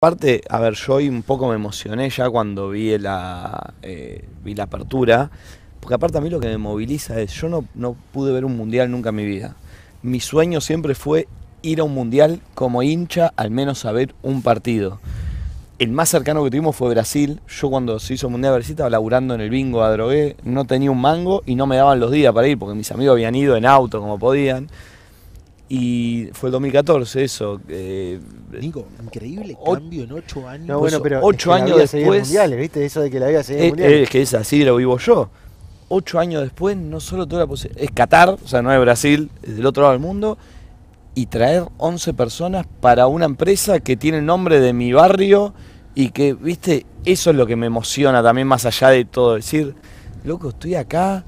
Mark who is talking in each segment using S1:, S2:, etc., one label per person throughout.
S1: Aparte, a ver, yo hoy un poco me emocioné ya cuando vi la, eh, vi la apertura, porque aparte a mí lo que me moviliza es, yo no, no pude ver un mundial nunca en mi vida. Mi sueño siempre fue ir a un mundial como hincha, al menos a ver un partido. El más cercano que tuvimos fue Brasil. Yo cuando se hizo Mundial de Brasil estaba laburando en el bingo a drogué, no tenía un mango y no me daban los días para ir, porque mis amigos habían ido en auto como podían. Y fue el 2014 eso. Eh, increíble
S2: cambio en ocho años. No, bueno, ocho años después. Mundiales, ¿viste? Eso de que la vida eh, es, es que es
S1: así, lo vivo yo. Ocho años después, no solo tuve la posibilidad. Es Qatar, o sea, no es Brasil, es del otro lado del mundo. Y traer 11 personas para una empresa que tiene el nombre de mi barrio y que, viste, eso es lo que me emociona también, más allá de todo. Decir, loco, estoy acá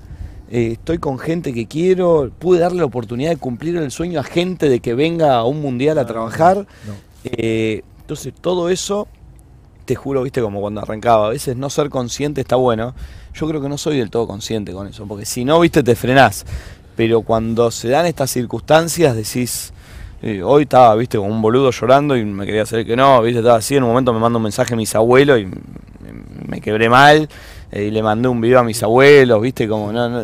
S1: eh, estoy con gente que quiero, pude darle la oportunidad de cumplir el sueño a gente de que venga a un mundial a trabajar. Eh, entonces todo eso, te juro, viste como cuando arrancaba, a veces no ser consciente está bueno. Yo creo que no soy del todo consciente con eso, porque si no, viste, te frenás. Pero cuando se dan estas circunstancias, decís, eh, hoy estaba, viste, con un boludo llorando y me quería hacer que no, viste, estaba así, en un momento me manda un mensaje a mis abuelos y me quebré mal eh, y le mandé un video a mis abuelos, ¿viste? Como, no,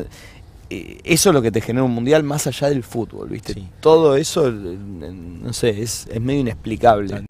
S1: eh, Eso es lo que te genera un mundial más allá del fútbol, ¿viste?
S2: Todo eso, eh, no sé, es, es medio inexplicable.